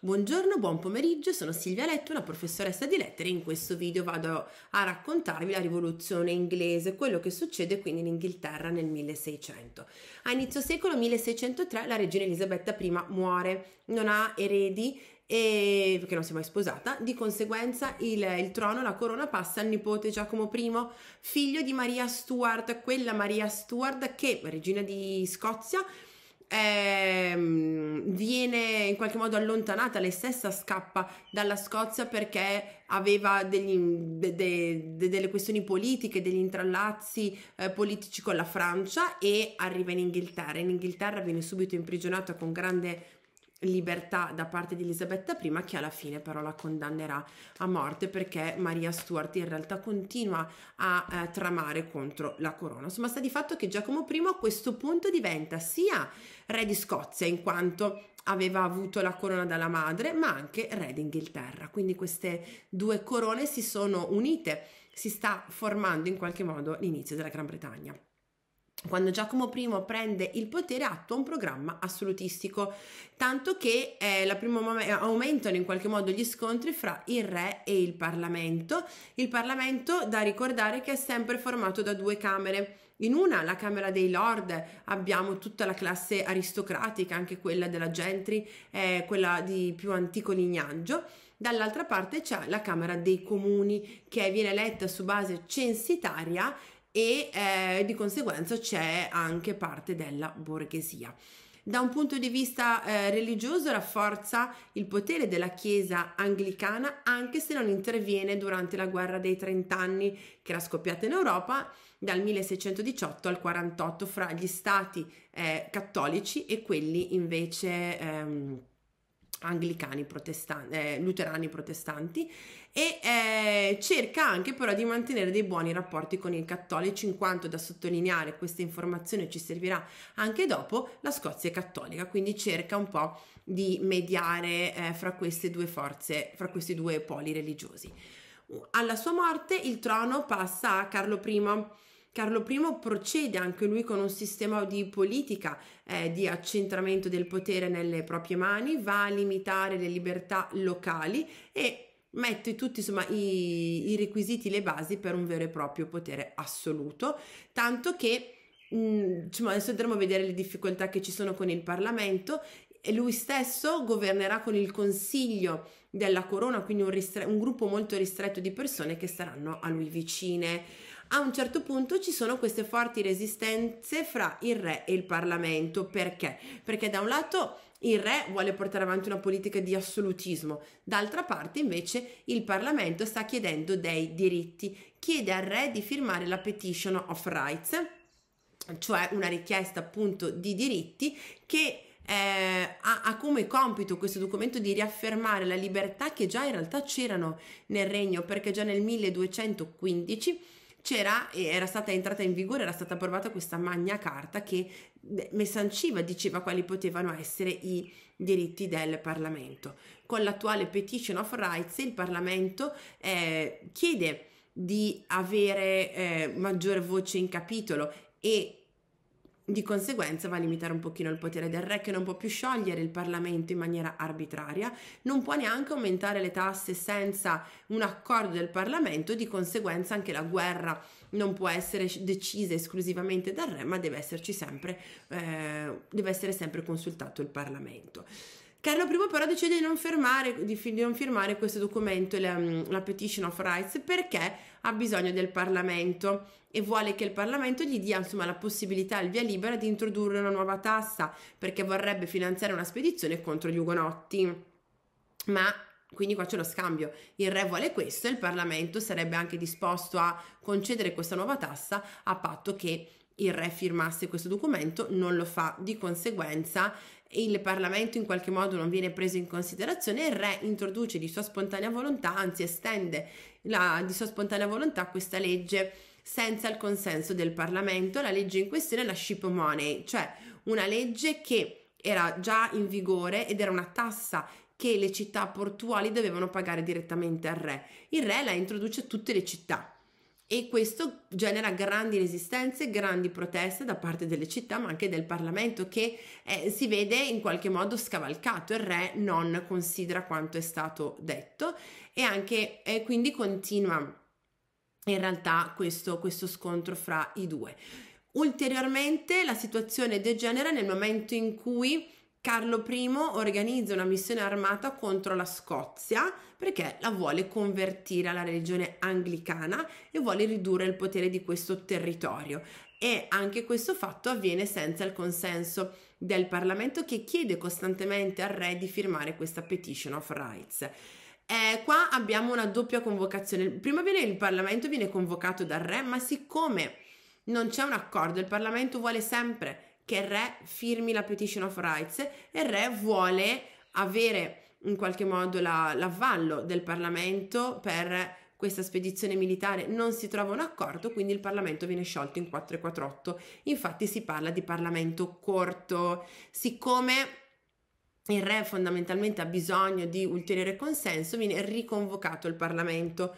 Buongiorno, buon pomeriggio, sono Silvia Letto, una professoressa di lettere in questo video vado a raccontarvi la rivoluzione inglese, quello che succede quindi in Inghilterra nel 1600. A inizio secolo 1603 la regina Elisabetta I muore, non ha eredi e, perché non si è mai sposata, di conseguenza il, il trono, la corona passa al nipote Giacomo I, figlio di Maria Stuart, quella Maria Stuart che, regina di Scozia, ehm, viene in qualche modo allontanata, lei stessa scappa dalla Scozia perché aveva degli, de, de, de, delle questioni politiche, degli intrallazzi eh, politici con la Francia e arriva in Inghilterra. In Inghilterra viene subito imprigionata con grande libertà da parte di Elisabetta I che alla fine però la condannerà a morte perché Maria Stuart in realtà continua a eh, tramare contro la corona. Insomma sta di fatto che Giacomo I a questo punto diventa sia re di Scozia in quanto aveva avuto la corona dalla madre ma anche re d'Inghilterra, quindi queste due corone si sono unite, si sta formando in qualche modo l'inizio della Gran Bretagna quando Giacomo I prende il potere attua un programma assolutistico, tanto che eh, mom- eh, aumentano in qualche modo gli scontri fra il re e il Parlamento. Il Parlamento, da ricordare, che è sempre formato da due camere. In una, la Camera dei Lord, abbiamo tutta la classe aristocratica, anche quella della gentry, eh, quella di più antico lignaggio. Dall'altra parte c'è la Camera dei Comuni, che viene eletta su base censitaria e eh, di conseguenza c'è anche parte della borghesia. Da un punto di vista eh, religioso rafforza il potere della Chiesa anglicana anche se non interviene durante la guerra dei trent'anni che era scoppiata in Europa dal 1618 al 48 fra gli stati eh, cattolici e quelli invece ehm, anglicani protestanti, eh, luterani protestanti e eh, cerca anche però di mantenere dei buoni rapporti con i cattolici in quanto da sottolineare questa informazione ci servirà anche dopo la Scozia è cattolica quindi cerca un po' di mediare eh, fra queste due forze fra questi due poli religiosi alla sua morte il trono passa a Carlo I Carlo I procede anche lui con un sistema di politica eh, di accentramento del potere nelle proprie mani, va a limitare le libertà locali e mette tutti insomma, i, i requisiti, le basi per un vero e proprio potere assoluto, tanto che mh, mm, adesso andremo a vedere le difficoltà che ci sono con il Parlamento e lui stesso governerà con il consiglio della corona, quindi un, ristre- un gruppo molto ristretto di persone che saranno a lui vicine a un certo punto ci sono queste forti resistenze fra il re e il Parlamento. Perché? Perché da un lato il re vuole portare avanti una politica di assolutismo, d'altra parte invece il Parlamento sta chiedendo dei diritti, chiede al re di firmare la Petition of Rights, cioè una richiesta appunto di diritti che eh, ha, ha, come compito questo documento di riaffermare la libertà che già in realtà c'erano nel regno, perché già nel 1215 c'era e era stata entrata in vigore, era stata approvata questa magna carta che messanciva, diceva quali potevano essere i diritti del Parlamento. Con l'attuale Petition of Rights il Parlamento eh, chiede di avere eh, maggiore voce in capitolo e di conseguenza va a limitare un pochino il potere del re che non può più sciogliere il Parlamento in maniera arbitraria, non può neanche aumentare le tasse senza un accordo del Parlamento, di conseguenza anche la guerra non può essere decisa esclusivamente dal re, ma deve, sempre, eh, deve essere sempre consultato il Parlamento. Carlo I però decide di non, fermare, di, di non firmare questo documento, la, la Petition of Rights, perché ha bisogno del Parlamento e vuole che il Parlamento gli dia insomma la possibilità, il via libera di introdurre una nuova tassa, perché vorrebbe finanziare una spedizione contro gli ugonotti. Ma quindi qua c'è lo scambio, il re vuole questo e il Parlamento sarebbe anche disposto a concedere questa nuova tassa a patto che il re firmasse questo documento, non lo fa, di conseguenza il Parlamento in qualche modo non viene preso in considerazione, il re introduce di sua spontanea volontà, anzi estende la, di sua spontanea volontà questa legge senza il consenso del Parlamento, la legge in questione è la ship money, cioè una legge che era già in vigore ed era una tassa che le città portuali dovevano pagare direttamente al re. Il re la introduce a tutte le città e questo genera grandi resistenze, grandi proteste da parte delle città ma anche del Parlamento che eh, si vede in qualche modo scavalcato, il re non considera quanto è stato detto e anche eh, quindi continua in realtà questo, questo scontro fra i due. Ulteriormente la situazione degenera nel momento in cui Carlo I organizza una missione armata contro la Scozia perché la vuole convertire alla religione anglicana e vuole ridurre il potere di questo territorio. E anche questo fatto avviene senza il consenso del Parlamento che chiede costantemente al re di firmare questa Petition of Rights. Eh, qua abbiamo una doppia convocazione. Prima viene il Parlamento, viene convocato dal re, ma siccome non c'è un accordo, il Parlamento vuole sempre che il re firmi la petition of rights e il re vuole avere in qualche modo la, l'avvallo del Parlamento per questa spedizione militare non si trova un accordo, quindi il Parlamento viene sciolto in 448. Infatti si parla di Parlamento corto, siccome il re fondamentalmente ha bisogno di ulteriore consenso, viene riconvocato il Parlamento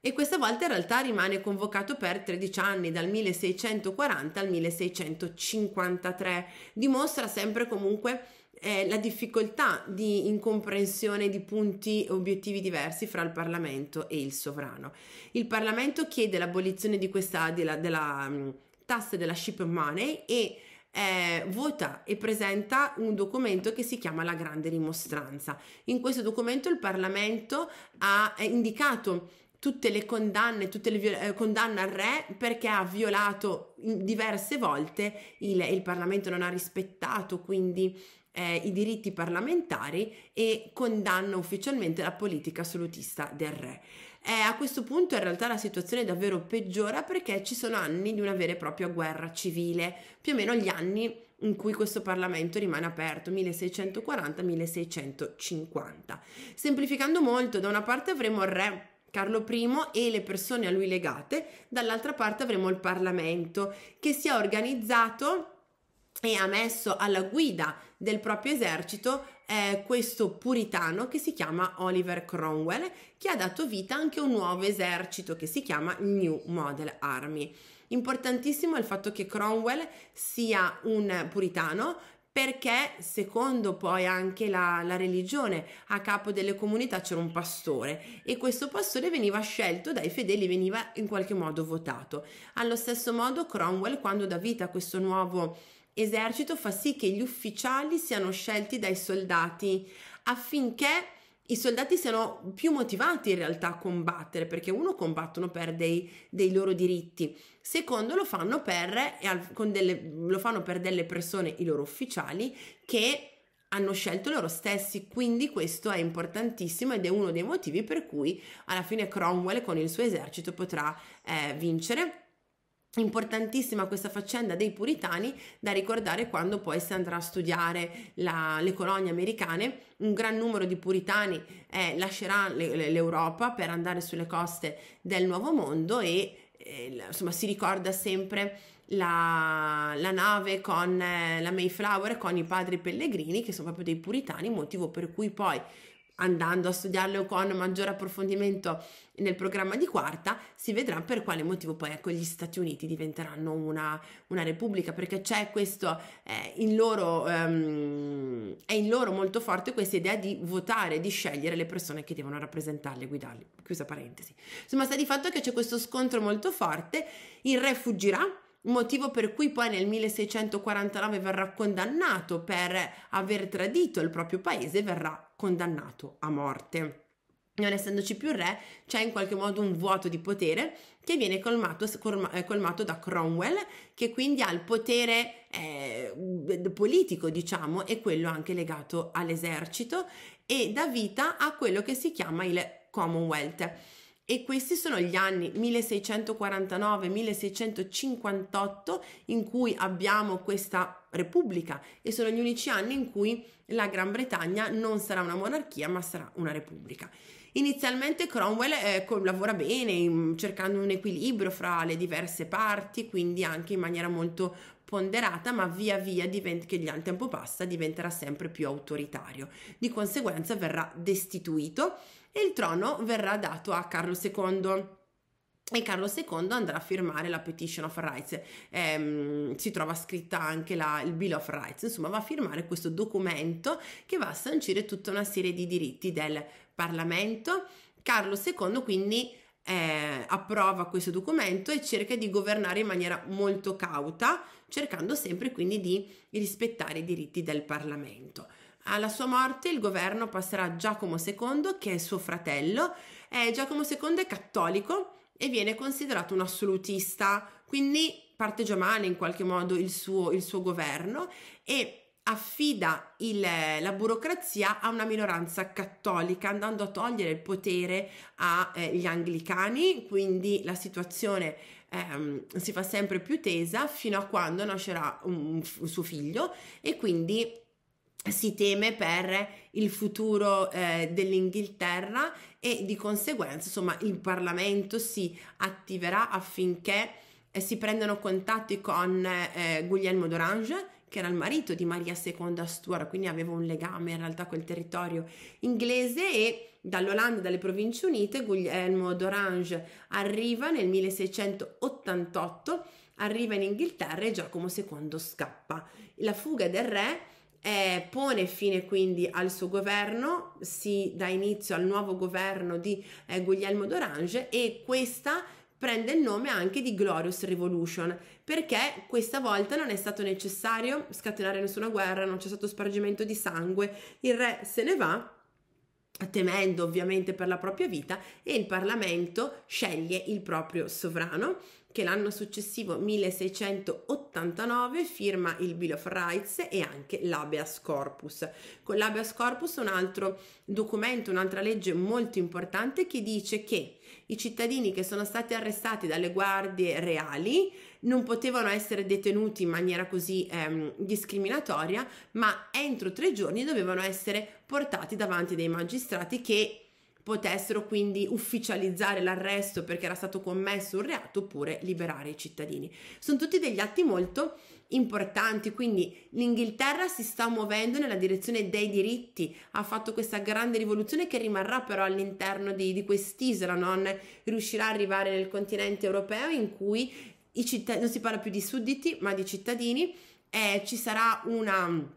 e questa volta in realtà rimane convocato per 13 anni, dal 1640 al 1653. Dimostra sempre comunque eh, la difficoltà di incomprensione di punti e obiettivi diversi fra il Parlamento e il sovrano. Il Parlamento chiede l'abolizione di questa della, della mm, tassa della ship money e eh, vota e presenta un documento che si chiama la Grande Rimostranza. In questo documento il Parlamento ha eh, indicato tutte le condanne, tutte le eh, condanne al re perché ha violato diverse volte il, il Parlamento, non ha rispettato quindi eh, i diritti parlamentari e condanna ufficialmente la politica assolutista del re. Eh, a questo punto in realtà la situazione è davvero peggiora perché ci sono anni di una vera e propria guerra civile, più o meno gli anni in cui questo Parlamento rimane aperto, 1640-1650. Semplificando molto, da una parte avremo il re Carlo I e le persone a lui legate, dall'altra parte avremo il Parlamento che si è organizzato e ha messo alla guida del proprio esercito eh, questo puritano che si chiama Oliver Cromwell, che ha dato vita anche a un nuovo esercito che si chiama New Model Army. Importantissimo è il fatto che Cromwell sia un puritano, perché secondo poi anche la, la religione a capo delle comunità c'era un pastore e questo pastore veniva scelto dai fedeli, veniva in qualche modo votato. Allo stesso modo Cromwell quando dà vita a questo nuovo esercito fa sì che gli ufficiali siano scelti dai soldati affinché i soldati siano più motivati in realtà a combattere, perché uno combattono per dei, dei loro diritti, secondo lo fanno per, delle, lo fanno per delle persone, i loro ufficiali, che hanno scelto loro stessi, quindi questo è importantissimo ed è uno dei motivi per cui alla fine Cromwell con il suo esercito potrà eh, vincere importantissima questa faccenda dei puritani da ricordare quando poi si andrà a studiare la, le colonie americane un gran numero di puritani eh, lascerà l'Europa per andare sulle coste del nuovo mondo e eh, insomma si ricorda sempre la, la nave con eh, la Mayflower con i padri pellegrini che sono proprio dei puritani motivo per cui poi andando a studiarlo con maggiore approfondimento nel programma di quarta, si vedrà per quale motivo poi ecco, gli Stati Uniti diventeranno una, una repubblica, perché c'è questo, eh, in loro, ehm, è in loro molto forte questa idea di votare, di scegliere le persone che devono rappresentarle e guidarle, chiusa parentesi. Insomma sta di fatto che c'è questo scontro molto forte, il re fuggirà, motivo per cui poi nel 1649 verrà condannato per aver tradito il proprio paese, verrà condannato a morte. Non essendoci più re, c'è in qualche modo un vuoto di potere che viene colmato, eh, colmato da Cromwell, che quindi ha il potere eh, politico, diciamo, e quello anche legato all'esercito, e dà vita a quello che si chiama il Commonwealth e questi sono gli anni 1649-1658 in cui abbiamo questa repubblica e sono gli unici anni in cui la Gran Bretagna non sarà una monarchia ma sarà una repubblica. Inizialmente Cromwell eh, lavora bene cercando un equilibrio fra le diverse parti, quindi anche in maniera molto ponderata, ma via via divent- che il tempo passa diventerà sempre più autoritario. Di conseguenza verrà destituito e il trono verrà dato a Carlo II e Carlo II andrà a firmare la Petition of Rights, ehm, si trova scritta anche la, il Bill of Rights, insomma va a firmare questo documento che va a sancire tutta una serie di diritti del Parlamento. Carlo II quindi eh, approva questo documento e cerca di governare in maniera molto cauta, cercando sempre quindi di rispettare i diritti del Parlamento. Alla sua morte il governo passerà a Giacomo II, che è suo fratello. Eh, Giacomo II è cattolico e viene considerato un assolutista, quindi parteggia male in qualche modo il suo, il suo governo e affida il, la burocrazia a una minoranza cattolica andando a togliere il potere agli eh, anglicani, quindi la situazione ehm, si fa sempre più tesa fino a quando nascerà un, un suo figlio e quindi si teme per il futuro eh, dell'Inghilterra e di conseguenza insomma il Parlamento si attiverà affinché eh, si prendano contatti con eh, Guglielmo d'Orange che era il marito di Maria II Stuart, quindi aveva un legame in realtà col territorio inglese e dall'Olanda, dalle Province Unite, Guglielmo d'Orange arriva nel 1688, arriva in Inghilterra e Giacomo II scappa. La fuga del re eh, pone fine quindi al suo governo, si dà inizio al nuovo governo di eh, Guglielmo d'Orange e questa prende il nome anche di Glorious Revolution, perché questa volta non è stato necessario scatenare nessuna guerra, non c'è stato spargimento di sangue, il re se ne va temendo ovviamente per la propria vita e il Parlamento sceglie il proprio sovrano che l'anno successivo 1680 89 firma il Bill of Rights e anche l'Abeas corpus. Con l'Abeas corpus un altro documento, un'altra legge molto importante che dice che i cittadini che sono stati arrestati dalle guardie reali non potevano essere detenuti in maniera così ehm, discriminatoria, ma entro tre giorni dovevano essere portati davanti dei magistrati che potessero quindi ufficializzare l'arresto perché era stato commesso un reato oppure liberare i cittadini. Sono tutti degli atti molto importanti, quindi l'Inghilterra si sta muovendo nella direzione dei diritti, ha fatto questa grande rivoluzione che rimarrà però all'interno di, di quest'isola, non riuscirà ad arrivare nel continente europeo in cui non si parla più di sudditi ma di cittadini, eh, ci sarà una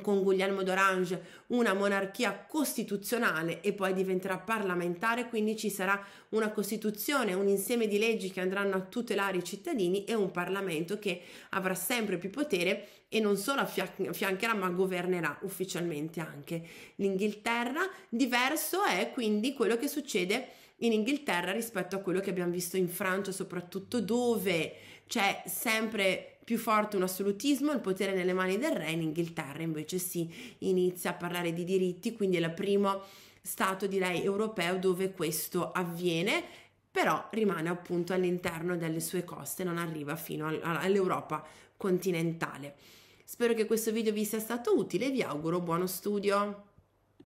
con Guglielmo d'Orange una monarchia costituzionale e poi diventerà parlamentare, quindi ci sarà una Costituzione, un insieme di leggi che andranno a tutelare i cittadini e un Parlamento che avrà sempre più potere e non solo affiancherà ma governerà ufficialmente anche l'Inghilterra. Diverso è quindi quello che succede in Inghilterra rispetto a quello che abbiamo visto in Francia, soprattutto dove c'è sempre più forte un assolutismo, il potere nelle mani del re, in Inghilterra invece si inizia a parlare di diritti, quindi è il primo stato direi europeo dove questo avviene, però rimane appunto all'interno delle sue coste, non arriva fino all'Europa continentale. Spero che questo video vi sia stato utile e vi auguro buono studio!